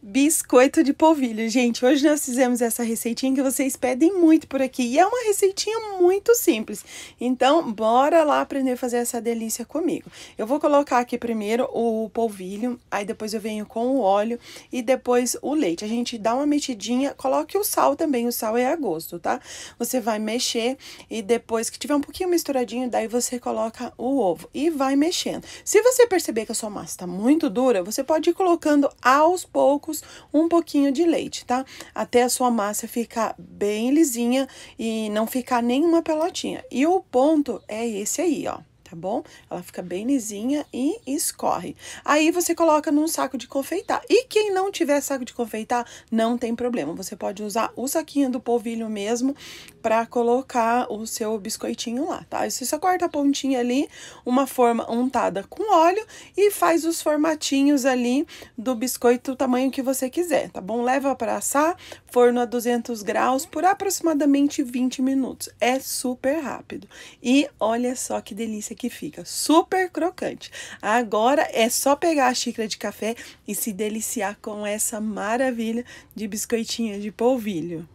Biscoito de polvilho, gente. Hoje nós fizemos essa receitinha que vocês pedem muito por aqui. E é uma receitinha muito simples. Então, bora lá aprender a fazer essa delícia comigo. Eu vou colocar aqui primeiro o polvilho, aí depois eu venho com o óleo e depois o leite. A gente dá uma mexidinha, coloque o sal também, o sal é a gosto, tá? Você vai mexer e depois que tiver um pouquinho misturadinho, daí você coloca o ovo e vai mexendo. Se você perceber que a sua massa tá muito dura, você pode ir colocando aos poucos poucos, um pouquinho de leite, tá? Até a sua massa ficar bem lisinha e não ficar nenhuma pelotinha. E o ponto é esse aí, ó tá bom? Ela fica bem lisinha e escorre. Aí você coloca num saco de confeitar. E quem não tiver saco de confeitar, não tem problema. Você pode usar o saquinho do polvilho mesmo para colocar o seu biscoitinho lá, tá? Você só corta a pontinha ali, uma forma untada com óleo e faz os formatinhos ali do biscoito o tamanho que você quiser, tá bom? Leva para assar, forno a 200 graus por aproximadamente 20 minutos. É super rápido. E olha só que delícia que fica super crocante. Agora é só pegar a xícara de café e se deliciar com essa maravilha de biscoitinho de polvilho.